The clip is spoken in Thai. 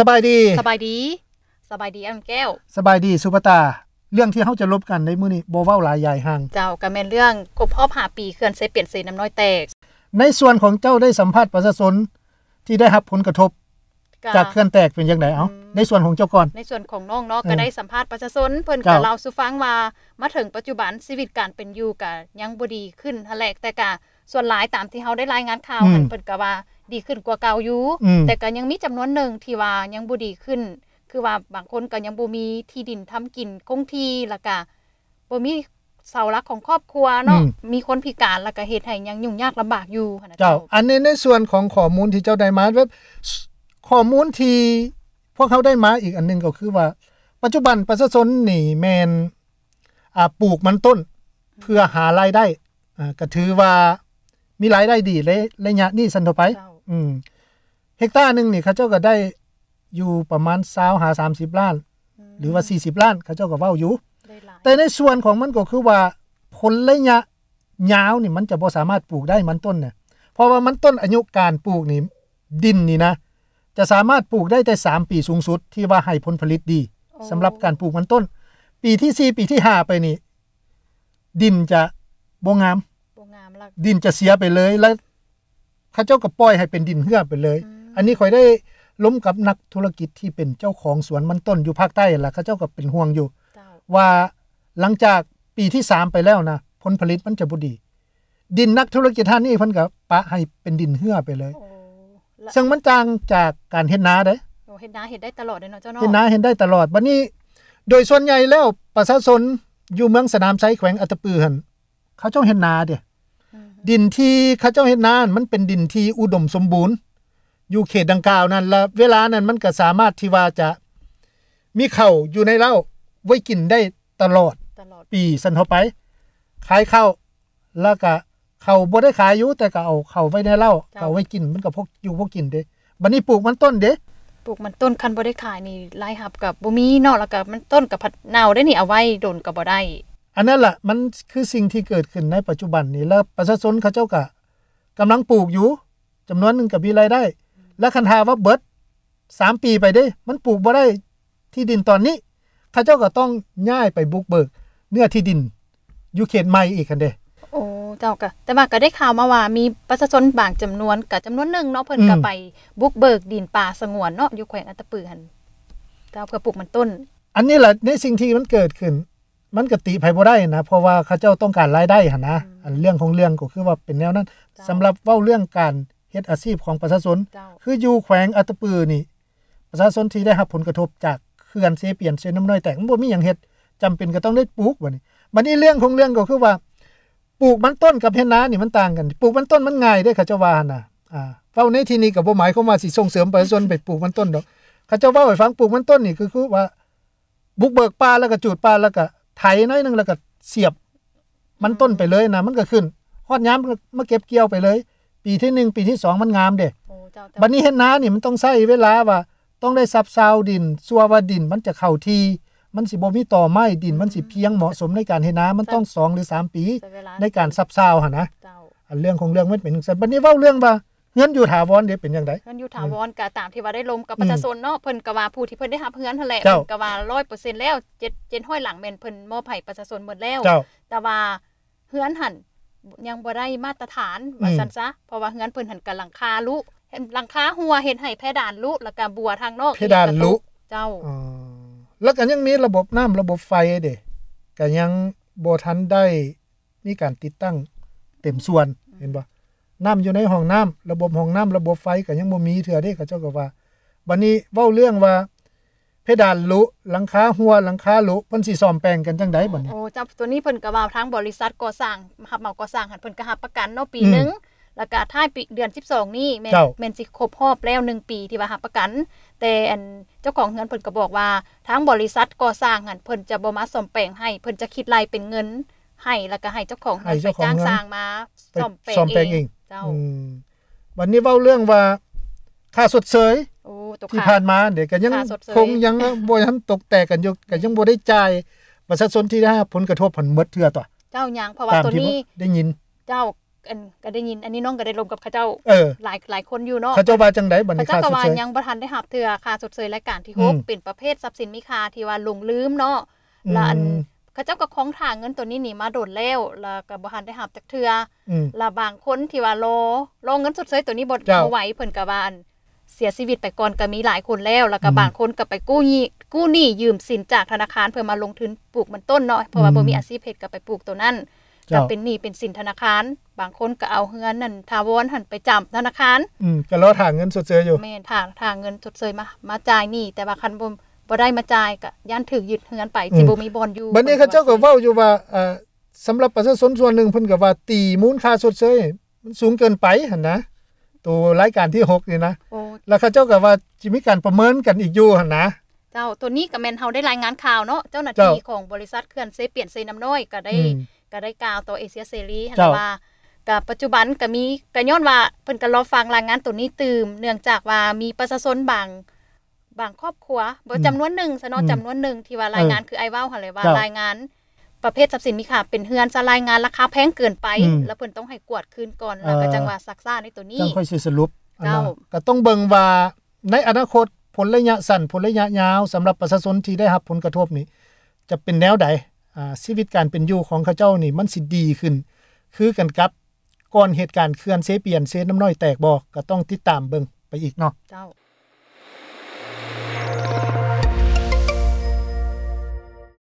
สบายดีสบายดีสบายดีอ้ำแก้วสบายดีสุภตาเรื่องที่เฮาจะลบกันในมื้อนี้บ่เว้าหลายใหญ่ห่างเจ้าก็แม่นเรื่องกบพออบ5ปีเขื่อนไสเปลี่ยนสีน้ำน้อยแตกในส่วนของเจ้าได้สัมภาษณ์ประชาชนที่ได้รับผลกระทบ จากเคลื่อนแตกเป็นจังได๋เอ้าในส่วนของเจ้าก่อน ในส่วนของน้องเนาะก็ได้สัมภาษณ์ประชาชนเพิ่นก็เล่าสู่ฟังว่ามาถึงปัจจุบันชีวิตการเป็นอยู่ก็ยังบ่ดีขึ้นแหลแต่ก็ส่วนหลายตามที่เฮาได้รายงานข่าวอันเพิ่นก็ว่าดีขึ้นกว่าเก่าอยู่ แต่ก็ยังมีจำนวนหนึ่งที่ว่ายังบ่ดีขึ้น คือว่าบางคนก็ยังบ่มีที่ดินทำกินคงที่แล้วก็บ่มีเสาหลักของครอบครัวเนาะ มีคนพิการแล้วก็เหตุให้ยังยุ่งยากลำบากอยู่นะเจ้า อันนี้ในส่วนของข้อมูลที่เจ้าได้มาแบบข้อมูลที่พวกเขาได้มาอีกอันนึงก็คือว่า ปัจจุบันประชาชนนี่แม่นอ่าปลูกมันต้นเพื่อหารายได้อ่าก็ถือว่ามีรายได้ดีระยะนี้ซั่นต่อไปเอืมเฮกตาร์หนึ่งนี่เขาเจ้าก็ได้อยู่ประมาณสาวหาสามสิบล้าน หรือว่าสี่สิบล้านเขาเจ้าก็เว้าอยู่แต่ในส่วนของมันก็คือว่าผลระยะยาวนี่มันจะบ่สามารถปลูกได้มันต้นเนี่ยเพราะว่ามันต้นอายุการปลูก นี่ ดินนี่นะ จะสามารถปลูกได้แต่สามปีสูงสุดที่ว่าให้ผลผลิตดี สำหรับการปลูกมันต้น ปีที่สี่ปีที่ห้าไปนี่ ดินจะบ่งามดินจะเสียไปเลยแล้วข้าเจ้าก็ปล่อยให้เป็นดินเหือไปเลย อันนี้ข่อยได้ล้มกับนักธุรกิจที่เป็นเจ้าของสวนมันต้นอยู่ภาคใต้ล่ะข้าเจ้าก็เป็นห่วงอยู่ ว่าหลังจากปีที่สามไปแล้วนะผลผลิตมันจะบุดี ดินนักธุรกิจท่านนี่พันกับปะให้เป็นดินเหือไปเลยซึ่งมันจางจากการเห็นนาเด้เห็นนาเห็นได้ตลอดเลยเนาะเจ้าเนาะเห็นนาเห็นได้ตลอดบัดนี้ โดยส่วนใหญ่แล้วประชาชนอยู่เมืองสนามไซแขวงอัตปือหั่นเขาเจ้าเห็นนาเด้ดินที่ข้าเจ้าเห็นนานมันเป็นดินที่อุดมสมบูรณ์ อยู่เขตดังกล่าวนั้นและเวลานั้นมันก็สามารถที่ว่าจะ มีเข้าอยู่ในเล้าไว้กินได้ตลอดตลอดปีซั่นเขาไปขายข้าวแล้วก็เขาบ่ได้ขายอยู่แต่ก็เอาเขาไว้ในเล้าเอาไว้กินมันก็พกอยู่พกกินเด้บัดนี้ปลูกมันต้นเด้ปลูกมันต้น คันบ่ได้ขายนี่ รายรับกับบ่มีเนาะแล้วก็ มันต้นกับผัดเน่าได้นี่เอาไว้โดนก็บ่ได้อันนั้นแหละมันคือสิ่งที่เกิดขึ้นในปัจจุบันนี้แล้วประชาชนเขาเจ้ากะกำลังปลูกอยู่ จำนวนหนึ่งกับมีรายได้ และคันทาว่าเบิดมปีไปได้ มันปลูกบ่ได้ที่ดินตอนนี้เขาเจ้าก็ต้องย้ายไปบุกเบิก เนื้อที่ดินอยู่เขตใหม่อีกคันเดโอ้เจ้าก็แต่ว่าก็ได้ข่าวมาว่ามีประชาชนบางจำนวนกับจำนวนหนึ่งเนาะเพิ่นก็ไปบุกเบิกดินป่าสงวนเนาะอยู่แขวงอัตตปือหันเจ้าเพ่อปลูกมันต้น อันนี้แหละในสิ่งที่มันเกิดขึ้นมันกติไผบ่ได้นะเพราะว่าเขาเจ้าต้องการรายได้หั่นนะอันเรื่องของเรื่องก็คือว่าเป็นแนวนั้น สำหรับเว้าเรื่องการเฮ็ดอาชีพของประชาชนคืออยู่แขวงอัตปือนี่ประชาชนที่ได้รับผลกระทบจากเขื่อนเสเปลี่ยนเสน้ำน้อยแตกบ่มีหยังเฮ็ดจำเป็นก็ต้องได้ปลูกบัดนี้บัดนี้เรื่องของเรื่องก็คือว่าปลูกมันต้นกับเฮ็ดนานี่มันต่างกันปลูกมันต้นมันง่ายเด้เขาเจ้าว่าน่ะอ่าเฝ้าในที่นี้ก็บ่หมายความว่าสิส่งเสริมประชาชนไปปลูกมันต้นดอกเขาเจ้าเว้าให้ฟังปลูกมันต้นนี่คือคือว่าบุกเบิกป่าแล้วก็จูดป่าแล้วก็ไถน้อยนึงแล้วก็เสียบ มันต้นไปเลยนะ มันก็ขึ้นฮอดย้ำมาเก็บเกี่ยวไปเลย ปีที่หนึ่งปีที่สองมันงามเด็บัดนี้เห็นนานี่มันต้องใช้เวลาว่า ต้องได้ซับซาวดินซัวว่าดินมันจะ เข้าที มันสิบ่มีต่อไม้ดินมันสิเพียงเหมาะสมในการเห็นนามันต้องสองหรือสามปี ในการซับซาวหะนะเรื่องของเรื่องมันเป็นบัดนี้เว้าเรื่องว่าเงินอยู่ถาวรเดี๋ยวเป็นยังไงเงินอยู่ถาวรกบตามที่ว่าได้ลมกับประชาชนเนาะเพิ่นก็ว่าผู้ที่เพิ่นได้รับเฮือนนั่นแหละก็ว่า100%แล้วเจ็ดเจ็ดห้อยหลังแม่นเพิ่นมอบให้ประชาชนหมดแล้วแต่ว่าเฮือนหั่นยังบ่ได้มาตรฐานว่าซั่นซะ เพราะว่าเฮือนเพิ่นหั่นกบหลังคาลุเห็นหลังคาหัวเฮ็ดให้เพดานลุแล้วก็บัวทางนอกเพดานลุเจ้าอ๋อแล้วก็ยังมีระบบน้ำระบบไฟเด้ก็ยังบ่ทันได้มีการติดตั้งเต็มส่วนเห็นบ่น้ำอยู่ในห้องน้ำระบบห้องน้ำระบบไฟก็ยังบ่มีเถื่อเด้เขาเจ้าก็ว่าบัดนี้เว้าเรื่องว่า เพดานลุหลังคาหัวหลังคาลุเพิ่นสิซ่อมแปลงกันจังได๋บัดนี้โอ้เจ้าตัวนี้เพิ่นก็ว่าทางบริษัทก่อสร้างรับเหมาก่อสร้างหั่นเพิ่นก็รับประกันเนาะปีนึง แล้วก็ท้ายปีเดือน12นี่แม่นแม่นสิครบรอบแล้ว1ปีที่ว่ารับประกัน แต่อันเจ้าของเงินเพิ่นก็บอกว่าทางบริษัทก่อสร้างหั่นเพิ่นจะบ่มาซ่อมแปลงให้เพิ่นจะคิดรายเป็นเงินให้แล้วก็ให้เจ้าของเงินไปจ้างสร้างมาซ่อมแปลงเองจ้าวันนี้เว้าเรื่องว่าค่าสดเสยอที่ผ่านมาเดี๋ยวกนยังคงยังบ่ทันตกแตกกันอยู่กันยังบ่ได้จ่ายประชาชนที่ได้ผลกระทบผลเมดเทื่อต่อเจ้ายังเพราะว่าตัวนี้ได้ยิน เจ้าอันก็ได้ยิน อันนี้น้องก็ได้ลมกับข้าเจ้าหลายหลายคนอยู่เนาะข้าเจ้าว่าจังได๋บัดนี้ค่าสดเสยาเจ้าว่ายังบ่ทันได้หับเทื่อค่าสดเสยรายการที่6เป็นประเภททรัพย์สินมีค่าที่ว่าลงลืมเนาะแล้วอันเขาเจ้าก็คล้องทางเงินตัวนี้หนีมาโดดแล้ว แล้วก็บ่หันได้หับจากเทือแล้วบางคนที่ว่าโลโลเงินสดเซยตัวนี้บ่อาไหวเพิ่นก็บ่าเสียชีวิตไปก่อนก็มีหลายคนแล้ว แล้วก็บางคนก็ไปกู้หนี้กู้หนี้ยืมสินจากธนาคารเพื่อมาลงทุนปลูกมันต้นเนาะ เพราะว่าบ่มีอาชีพเฮ็ดก็ไปปลูกตัวนั้นก็เป็นหนี้เป็นสินธนาคาร บางคนก็เอาเฮือนนั่นทาวอนหันไปจำธนาคาร อืมก็รอทางเงินสดเซยอยู่แม่นทางทางเงินสดเซยมา มาจ่ายหนี้แต่ว่าคันบ่บ่ได้มาจ่ายก็ย่านถือยึดเฮือนไปสิบ่มีบอนอยู่บัดนี้เขาเจ้าก็เว้าอยู่ว่าเอ่อสำหรับประชาชนส่วนหนึ่งเพิ่นก็ว่า ตีมูลค่าสดเสยมันสูงเกินไปหั่นนะ ตัวรายการที่6นี่นะ แล้วเขาเจ้าก็ว่าสิมีการประเมินกันอีกอยู่หั่นนะเจ้าตัวนี้ก็แม่นเฮาได้รายงานข่าวเนาะเจ้าหน้าที่ของบริษัทเคลื่อนเซเปลี่ยนเซน้ำน้อยก็ได้ก็ได้กล่าวต่อเอเชียเซรีหั่นว่าก็ปัจจุบันก็มีก็ย้อนว่าเพิ่นก็รอฟังรายงานตัวนี้ตื่มเนื่องจากว่ามีประชาชนบางบางครอบครัวบ่จำนวนหนึ่งสนอจำนวนหนึ่งที่ว่ารายงานคือไอ้ว้าวหั่เลยว่ารายงานประเภททรัพย์สินมีค่าเป็นเฮือนสรายงานราคาแพงเกินไป แล้วเพิ่นต้องให้กวดคืนก่อน แล้วก็จังว่าซักซ่าในตัวนี้จังค่อยสิสรุป ก็ต้องเบิ่งว่าในอนาคตผลระยะสั้นผลระยะยาว สำหรับประชาชนที่ได้รับผลกระทบนี้จะเป็นแนวใดอ่าชีวิตการเป็นอยู่ของเขาเจ้านี่มันสิดีขึ้น คือกันกับก่อนเหตุการณ์เคลื่อนเสเปลี่ยนเสน้ำน้อยแตกบ่ก็ต้องติดตามเบิ่งไปอีกเนาะเจ้า